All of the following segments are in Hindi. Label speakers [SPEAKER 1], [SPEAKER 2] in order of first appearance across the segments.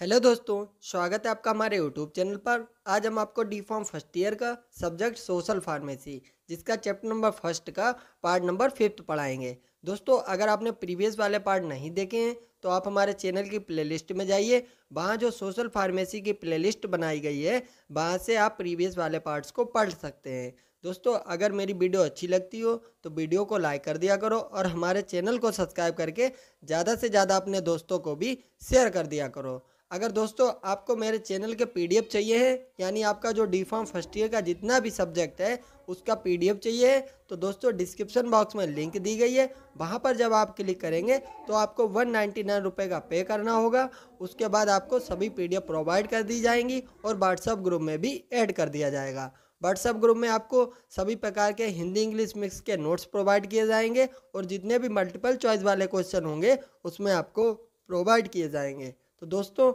[SPEAKER 1] हेलो दोस्तों स्वागत है आपका हमारे यूट्यूब चैनल पर आज हम आपको डी फॉर्म फर्स्ट ईयर का सब्जेक्ट सोशल फार्मेसी जिसका चैप्टर नंबर फर्स्ट का पार्ट नंबर फिफ्थ पढ़ाएंगे दोस्तों अगर आपने प्रीवियस वाले पार्ट नहीं देखे हैं तो आप हमारे चैनल की प्लेलिस्ट में जाइए वहाँ जो सोशल फार्मेसी की प्ले बनाई गई है वहाँ से आप प्रीवियस वाले पार्ट्स को पढ़ सकते हैं दोस्तों अगर मेरी वीडियो अच्छी लगती हो तो वीडियो को लाइक कर दिया करो और हमारे चैनल को सब्सक्राइब करके ज़्यादा से ज़्यादा अपने दोस्तों को भी शेयर कर दिया करो अगर दोस्तों आपको मेरे चैनल के पीडीएफ चाहिए है यानी आपका जो डी फॉर्म फर्स्ट ईयर का जितना भी सब्जेक्ट है उसका पीडीएफ चाहिए है तो दोस्तों डिस्क्रिप्शन बॉक्स में लिंक दी गई है वहाँ पर जब आप क्लिक करेंगे तो आपको वन नाइन्टी नाइन रुपये का पे करना होगा उसके बाद आपको सभी पी प्रोवाइड कर दी जाएंगी और व्हाट्सअप ग्रुप में भी ऐड कर दिया जाएगा व्हाट्सएप ग्रुप में आपको सभी प्रकार के हिंदी इंग्लिश मिक्स के नोट्स प्रोवाइड किए जाएंगे और जितने भी मल्टीपल चॉइस वाले क्वेश्चन होंगे उसमें आपको प्रोवाइड किए जाएंगे तो दोस्तों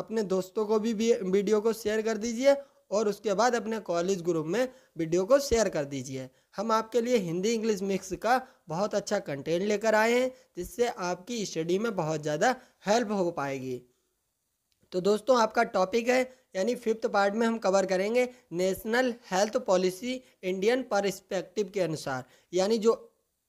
[SPEAKER 1] अपने दोस्तों को भी वीडियो को शेयर कर दीजिए और उसके बाद अपने कॉलेज ग्रुप में वीडियो को शेयर कर दीजिए हम आपके लिए हिंदी इंग्लिश मिक्स का बहुत अच्छा कंटेंट लेकर आए हैं जिससे आपकी स्टडी में बहुत ज़्यादा हेल्प हो पाएगी तो दोस्तों आपका टॉपिक है यानी फिफ्थ पार्ट में हम कवर करेंगे national health policy Indian perspective के अनुसार यानी जो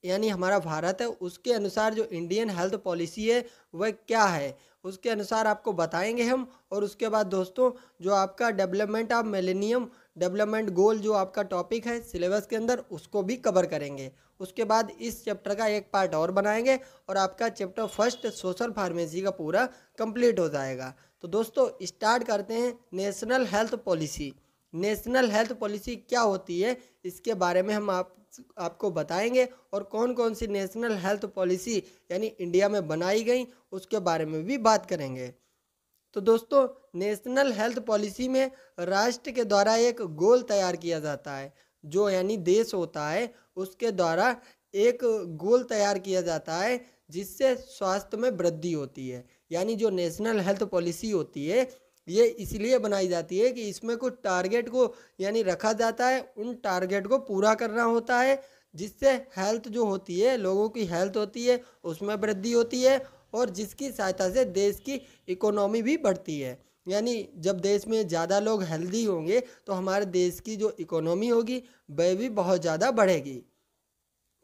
[SPEAKER 1] यानी हमारा भारत है उसके अनुसार जो इंडियन हेल्थ पॉलिसी है वह क्या है उसके अनुसार आपको बताएंगे हम और उसके बाद दोस्तों जो आपका development of millennium development goal जो आपका टॉपिक है सिलेबस के अंदर उसको भी कवर करेंगे उसके बाद इस चैप्टर का एक पार्ट और बनाएंगे और आपका चैप्टर फर्स्ट सोशल फार्मेसी का पूरा कंप्लीट हो जाएगा तो दोस्तों स्टार्ट करते हैं national health policy national health policy क्या होती है इसके बारे में हम आप आपको बताएंगे और कौन कौन सी नेशनल हेल्थ पॉलिसी यानी इंडिया में बनाई गई उसके बारे में भी बात करेंगे तो दोस्तों नेशनल हेल्थ पॉलिसी में राष्ट्र के द्वारा एक गोल तैयार किया जाता है जो यानी देश होता है उसके द्वारा एक गोल तैयार किया जाता है जिससे स्वास्थ्य में वृद्धि होती है यानी जो नेशनल हेल्थ पॉलिसी होती है ये इसलिए बनाई जाती है कि इसमें कुछ टारगेट को यानी रखा जाता है उन टारगेट को पूरा करना होता है जिससे हेल्थ जो होती है लोगों की हेल्थ होती है उसमें वृद्धि होती है और जिसकी सहायता से देश की इकोनॉमी भी बढ़ती है यानी जब देश में ज़्यादा लोग हेल्दी होंगे तो हमारे देश की जो इकोनॉमी होगी वह भी बहुत ज़्यादा बढ़ेगी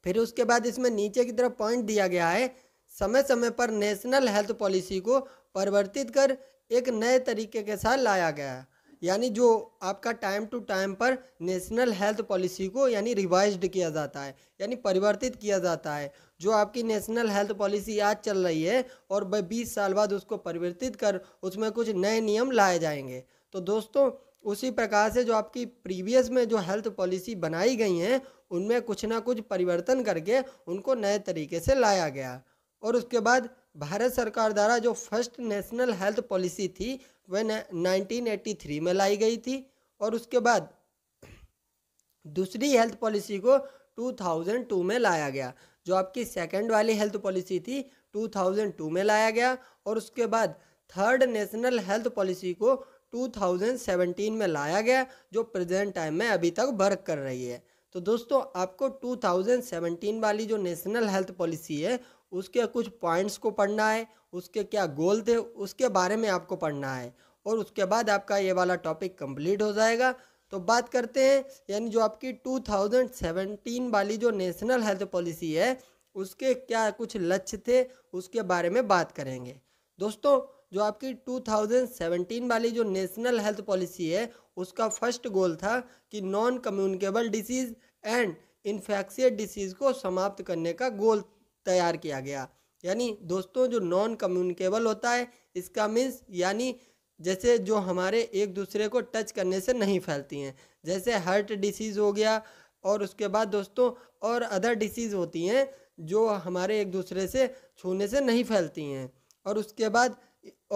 [SPEAKER 1] फिर उसके बाद इसमें नीचे की तरफ पॉइंट दिया गया है समय समय पर नेशनल हेल्थ पॉलिसी को परिवर्तित कर एक नए तरीके के साथ लाया गया है यानी जो आपका टाइम टू टाइम पर नेशनल हेल्थ पॉलिसी को यानी रिवाइज्ड किया जाता है यानी परिवर्तित किया जाता है जो आपकी नेशनल हेल्थ पॉलिसी आज चल रही है और वह बीस साल बाद उसको परिवर्तित कर उसमें कुछ नए नियम लाए जाएंगे तो दोस्तों उसी प्रकार से जो आपकी प्रीवियस में जो हेल्थ पॉलिसी बनाई गई हैं उनमें कुछ ना कुछ परिवर्तन करके उनको नए तरीके से लाया गया और उसके बाद भारत सरकार द्वारा जो फर्स्ट नेशनल हेल्थ पॉलिसी थी वह थ्री में लाई गई थी और उसके बाद दूसरी हेल्थ पॉलिसी को 2002 में लाया गया जो आपकी सेकंड वाली हेल्थ पॉलिसी थी 2002 में लाया गया और उसके बाद थर्ड नेशनल हेल्थ पॉलिसी को 2017 में लाया गया जो प्रेजेंट टाइम में अभी तक वर्क कर रही है तो दोस्तों आपको 2017 वाली जो नेशनल हेल्थ पॉलिसी है उसके कुछ पॉइंट्स को पढ़ना है उसके क्या गोल थे उसके बारे में आपको पढ़ना है और उसके बाद आपका ये वाला टॉपिक कंप्लीट हो जाएगा तो बात करते हैं यानी जो आपकी 2017 वाली जो नेशनल हेल्थ पॉलिसी है उसके क्या कुछ लक्ष्य थे उसके बारे में बात करेंगे दोस्तों जो आपकी 2017 वाली जो नेशनल हेल्थ पॉलिसी है उसका फर्स्ट गोल था कि non communicable disease and infectious disease को समाप्त करने का गोल तैयार किया गया यानी दोस्तों जो नॉन कम्युनिकेबल होता है इसका मीन्स यानी जैसे जो हमारे एक दूसरे को टच करने से नहीं फैलती हैं जैसे हार्ट डिसीज़ हो गया और उसके बाद दोस्तों और अदर डिसीज़ होती हैं जो हमारे एक दूसरे से छूने से नहीं फैलती हैं और उसके बाद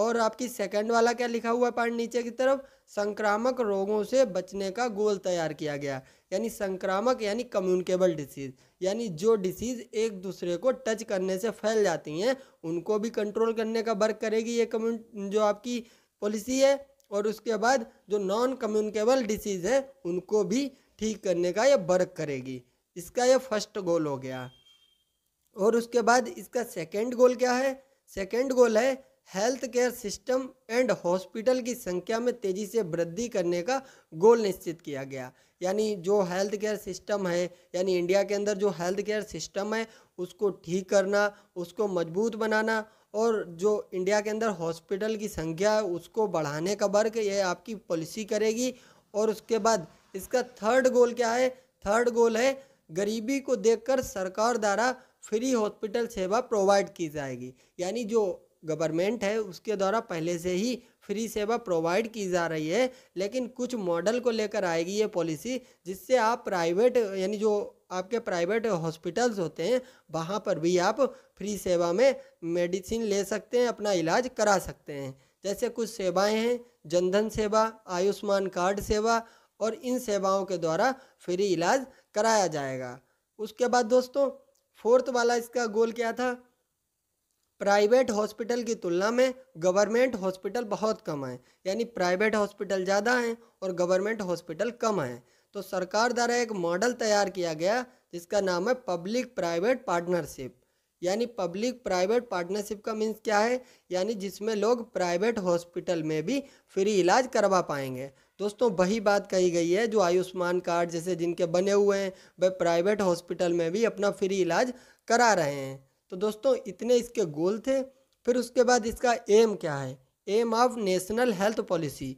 [SPEAKER 1] और आपकी सेकंड वाला क्या लिखा हुआ है पार्ट नीचे की तरफ संक्रामक रोगों से बचने का गोल तैयार किया गया यानी संक्रामक यानी कम्युनिकेबल डिसीज़ यानी जो डिसीज़ एक दूसरे को टच करने से फैल जाती हैं उनको भी कंट्रोल करने का वर्क करेगी ये कम्यून जो आपकी पॉलिसी है और उसके बाद जो नॉन कम्युनिकेबल डिसीज़ है उनको भी ठीक करने का ये वर्क करेगी इसका ये फर्स्ट गोल हो गया और उसके बाद इसका सेकेंड गोल क्या है सेकेंड गोल है health care system and hospital की संख्या में तेजी से वृद्धि करने का गोल निश्चित किया गया यानी जो हेल्थ केयर सिस्टम है यानी इंडिया के अंदर जो हेल्थ केयर सिस्टम है उसको ठीक करना उसको मजबूत बनाना और जो इंडिया के अंदर हॉस्पिटल की संख्या है उसको बढ़ाने का वर्क ये आपकी पॉलिसी करेगी और उसके बाद इसका थर्ड गोल क्या है थर्ड गोल है गरीबी को देखकर सरकार द्वारा फ्री हॉस्पिटल सेवा प्रोवाइड की जाएगी यानी जो गवर्नमेंट है उसके द्वारा पहले से ही फ्री सेवा प्रोवाइड की जा रही है लेकिन कुछ मॉडल को लेकर आएगी ये पॉलिसी जिससे आप प्राइवेट यानी जो आपके प्राइवेट हॉस्पिटल्स होते हैं वहाँ पर भी आप फ्री सेवा में मेडिसिन ले सकते हैं अपना इलाज करा सकते हैं जैसे कुछ सेवाएं हैं जनधन सेवा आयुष्मान कार्ड सेवा और इन सेवाओं के द्वारा फ्री इलाज कराया जाएगा उसके बाद दोस्तों फोर्थ वाला इसका गोल क्या था प्राइवेट हॉस्पिटल की तुलना में गवर्नमेंट हॉस्पिटल बहुत कम है यानी प्राइवेट हॉस्पिटल ज़्यादा हैं और गवर्नमेंट हॉस्पिटल कम हैं तो सरकार द्वारा एक मॉडल तैयार किया गया जिसका नाम है पब्लिक प्राइवेट पार्टनरशिप यानी पब्लिक प्राइवेट पार्टनरशिप का मीन्स क्या है यानी जिसमें लोग प्राइवेट हॉस्पिटल में भी फ्री इलाज करवा पाएंगे दोस्तों वही बात कही गई है जो आयुष्मान कार्ड जैसे जिनके बने हुए हैं वह प्राइवेट हॉस्पिटल में भी अपना फ्री इलाज करा रहे हैं तो दोस्तों इतने इसके गोल थे फिर उसके बाद इसका एम क्या है aim of national health policy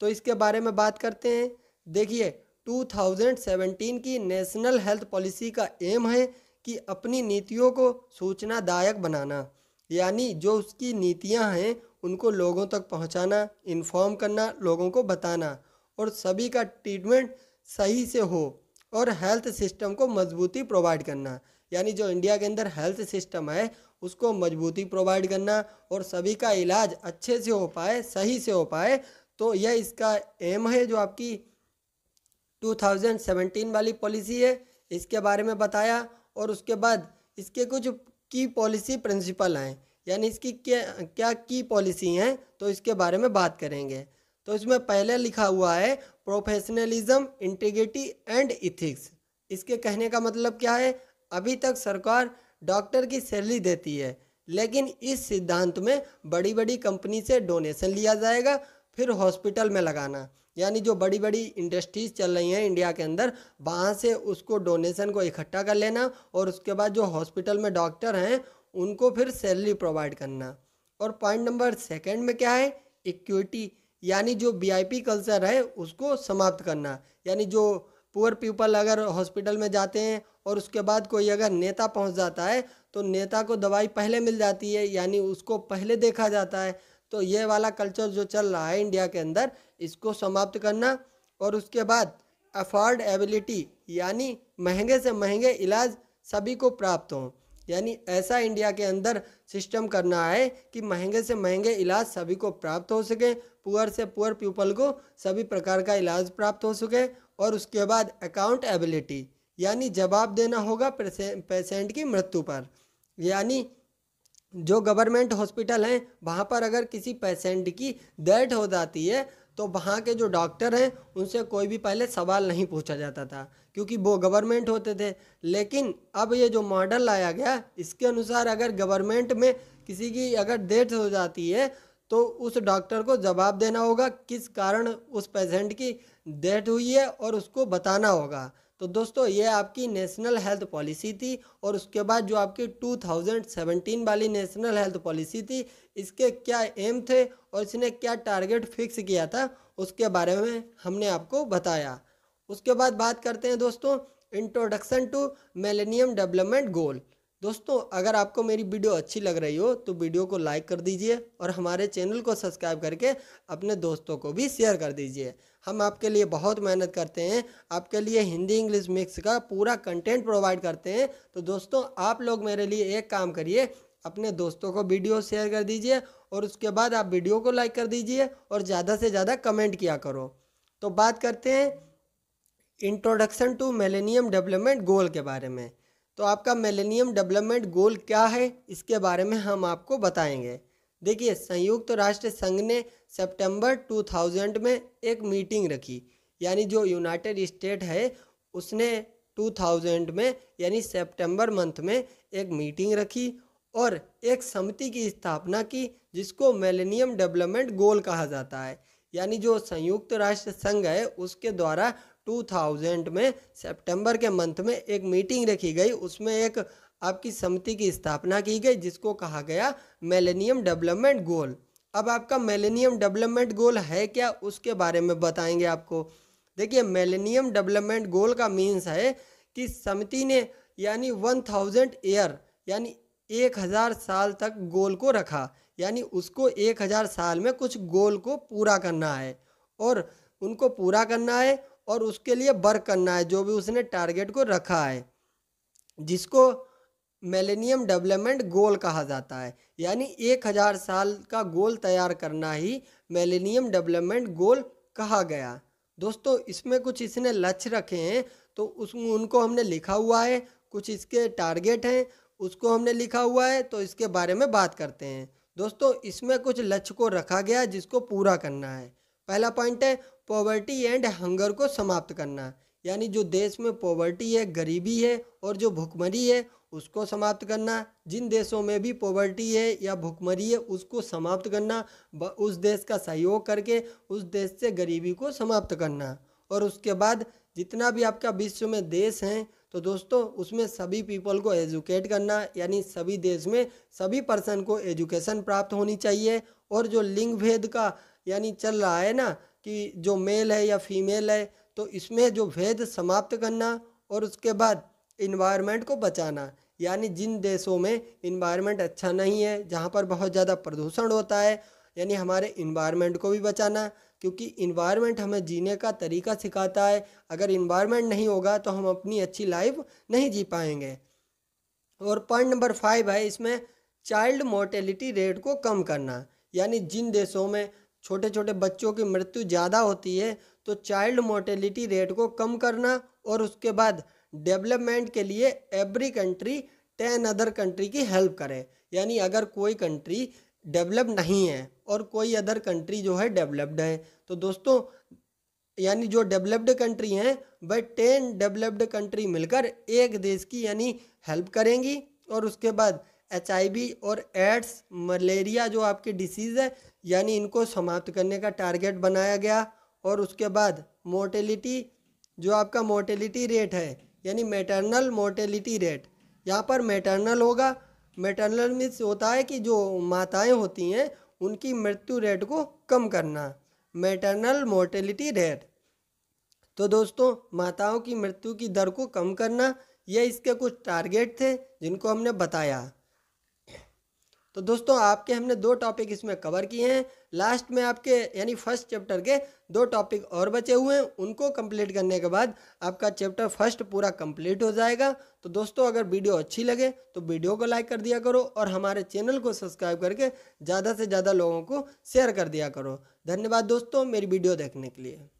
[SPEAKER 1] तो इसके बारे में बात करते हैं देखिए 2017 की नेशनल हेल्थ पॉलिसी का एम है कि अपनी नीतियों को सूचनादायक बनाना यानी जो उसकी नीतियां हैं उनको लोगों तक पहुंचाना इन्फॉर्म करना लोगों को बताना और सभी का ट्रीटमेंट सही से हो और हेल्थ सिस्टम को मजबूती प्रोवाइड करना यानी जो इंडिया के अंदर हेल्थ सिस्टम है उसको मजबूती प्रोवाइड करना और सभी का इलाज अच्छे से हो पाए सही से हो पाए तो यह इसका एम है जो आपकी 2017 वाली पॉलिसी है इसके बारे में बताया और उसके बाद इसके कुछ की पॉलिसी प्रिंसिपल हैं यानी इसकी क्या क्या की पॉलिसी हैं तो इसके बारे में बात करेंगे तो इसमें पहले लिखा हुआ है प्रोफेशनलिज्म इंटीग्रिटी एंड इथिक्स इसके कहने का मतलब क्या है अभी तक सरकार डॉक्टर की सैलरी देती है लेकिन इस सिद्धांत में बड़ी बड़ी कंपनी से डोनेशन लिया जाएगा फिर हॉस्पिटल में लगाना यानी जो बड़ी बड़ी इंडस्ट्रीज चल रही हैं इंडिया के अंदर वहाँ से उसको डोनेशन को इकट्ठा कर लेना और उसके बाद जो हॉस्पिटल में डॉक्टर हैं उनको फिर सैलरी प्रोवाइड करना और पॉइंट नंबर सेकंड में क्या है इक्विटी यानी जो वीआईपी कल्चर है उसको समाप्त करना यानी जो पुअर पीपल अगर हॉस्पिटल में जाते हैं और उसके बाद कोई अगर नेता पहुंच जाता है तो नेता को दवाई पहले मिल जाती है यानी उसको पहले देखा जाता है तो ये वाला कल्चर जो चल रहा है इंडिया के अंदर इसको समाप्त करना और उसके बाद अफोर्ड एबिलिटी यानी महंगे से महंगे इलाज सभी को प्राप्त हों यानी ऐसा इंडिया के अंदर सिस्टम करना है कि महंगे से महंगे इलाज सभी को प्राप्त हो सके पुअर से पुअर पीपल को सभी प्रकार का इलाज प्राप्त हो सके और उसके बाद अकाउंट एबिलिटी यानी जवाब देना होगा पेशेंट की मृत्यु पर यानी जो गवर्नमेंट हॉस्पिटल हैं वहाँ पर अगर किसी पेशेंट की डेथ हो जाती है तो वहाँ के जो डॉक्टर हैं उनसे कोई भी पहले सवाल नहीं पूछा जाता था क्योंकि वो गवर्नमेंट होते थे लेकिन अब ये जो मॉडल लाया गया इसके अनुसार अगर गवर्नमेंट में किसी की अगर डेथ हो जाती है तो उस डॉक्टर को जवाब देना होगा किस कारण उस पेशेंट की डेथ हुई है और उसको बताना होगा तो दोस्तों ये आपकी नेशनल हेल्थ पॉलिसी थी और उसके बाद जो आपकी 2017 वाली नेशनल हेल्थ पॉलिसी थी इसके क्या एम थे और इसने क्या टारगेट फिक्स किया था उसके बारे में हमने आपको बताया उसके बाद बात करते हैं दोस्तों introduction to millennium development goal दोस्तों अगर आपको मेरी वीडियो अच्छी लग रही हो तो वीडियो को लाइक कर दीजिए और हमारे चैनल को सब्सक्राइब करके अपने दोस्तों को भी शेयर कर दीजिए हम आपके लिए बहुत मेहनत करते हैं आपके लिए हिंदी इंग्लिश मिक्स का पूरा कंटेंट प्रोवाइड करते हैं तो दोस्तों आप लोग मेरे लिए एक काम करिए अपने दोस्तों को वीडियो शेयर कर दीजिए और उसके बाद आप वीडियो को लाइक कर दीजिए और ज़्यादा से ज़्यादा कमेंट किया करो तो बात करते हैं introduction to millennium development goal के बारे में तो आपका मेलेनियम डेवलपमेंट गोल क्या है इसके बारे में हम आपको बताएंगे देखिए संयुक्त राष्ट्र संघ ने सितंबर 2000 में एक मीटिंग रखी यानी जो यूनाइटेड स्टेट है उसने 2000 में यानी सितंबर मंथ में एक मीटिंग रखी और एक समिति की स्थापना की जिसको मेलेनियम डेवलपमेंट गोल कहा जाता है यानी जो संयुक्त राष्ट्र संघ है उसके द्वारा 2000 में सितंबर के मंथ में एक मीटिंग रखी गई उसमें एक आपकी समिति की स्थापना की गई जिसको कहा गया मेलेनियम डेवलपमेंट गोल अब आपका मेलेनियम डेवलपमेंट गोल है क्या उसके बारे में बताएंगे आपको देखिए मेलेनियम डेवलपमेंट गोल का मीन्स है कि समिति ने यानी वन थाउजेंड ईयर यानी एक हज़ार साल तक गोल को रखा यानी उसको एक हज़ार साल में कुछ गोल को पूरा करना है और उनको पूरा करना है और उसके लिए वर्क करना है जो भी उसने टारगेट को रखा है जिसको मेलेनियम डेवलपमेंट गोल कहा जाता है यानी एक हज़ार साल का गोल तैयार करना ही मेलेनियम डेवलपमेंट गोल कहा गया दोस्तों इसमें कुछ इसने लक्ष्य रखे हैं तो उस उनको हमने लिखा हुआ है कुछ इसके टारगेट हैं उसको हमने लिखा हुआ है तो इसके बारे में बात करते हैं दोस्तों इसमें कुछ लक्ष्य को रखा गया जिसको पूरा करना है पहला पॉइंट है पॉवर्टी एंड हंगर को समाप्त करना यानी जो देश में पॉवर्टी है गरीबी है और जो भुखमरी है उसको समाप्त करना जिन देशों में भी पॉवर्टी है या भुखमरी है उसको समाप्त करना उस देश का सहयोग करके उस देश से गरीबी को समाप्त करना और उसके बाद जितना भी आपका विश्व में देश हैं तो दोस्तों उसमें सभी पीपल को एजुकेट करना यानी सभी देश में सभी पर्सन को एजुकेशन प्राप्त होनी चाहिए और जो लिंग भेद का यानी चल रहा है ना कि जो मेल है या फीमेल है तो इसमें जो भेद समाप्त करना और उसके बाद इन्वायरमेंट को बचाना यानी जिन देशों में इन्वायरमेंट अच्छा नहीं है जहाँ पर बहुत ज़्यादा प्रदूषण होता है यानी हमारे इन्वायरमेंट को भी बचाना क्योंकि इन्वायरमेंट हमें जीने का तरीका सिखाता है अगर इन्वायरमेंट नहीं होगा तो हम अपनी अच्छी लाइफ नहीं जी पाएंगे और पॉइंट नंबर फाइव है इसमें चाइल्ड मोर्टेलिटी रेट को कम करना यानी जिन देशों में छोटे छोटे बच्चों की मृत्यु ज़्यादा होती है तो चाइल्ड मोर्टेलिटी रेट को कम करना और उसके बाद डेवलपमेंट के लिए every country ten other country की हेल्प करे यानी अगर कोई कंट्री डेवलप नहीं है और कोई अदर कंट्री जो है डेवलप्ड है तो दोस्तों यानी जो डेवलप्ड कंट्री हैं वह टेन डेवलप्ड कंट्री मिलकर एक देश की यानी हेल्प करेंगी और उसके बाद एच और एड्स मलेरिया जो आपकी डिसीज़ है यानी इनको समाप्त करने का टारगेट बनाया गया और उसके बाद मोर्टेलिटी जो आपका मोर्टेलिटी रेट है यानी मेटरनल मोर्टेलिटी रेट यहाँ पर मेटरनल होगा मेटरनल मीन्स होता है कि जो माताएं होती हैं उनकी मृत्यु रेट को कम करना मेटरनल मोर्टेलिटी रेट तो दोस्तों माताओं की मृत्यु की दर को कम करना ये इसके कुछ टारगेट थे जिनको हमने बताया तो दोस्तों आपके हमने दो टॉपिक इसमें कवर किए हैं लास्ट में आपके यानी फर्स्ट चैप्टर के दो टॉपिक और बचे हुए हैं उनको कंप्लीट करने के बाद आपका चैप्टर फर्स्ट पूरा कंप्लीट हो जाएगा तो दोस्तों अगर वीडियो अच्छी लगे तो वीडियो को लाइक कर दिया करो और हमारे चैनल को सब्सक्राइब करके ज़्यादा से ज़्यादा लोगों को शेयर कर दिया करो धन्यवाद दोस्तों मेरी वीडियो देखने के लिए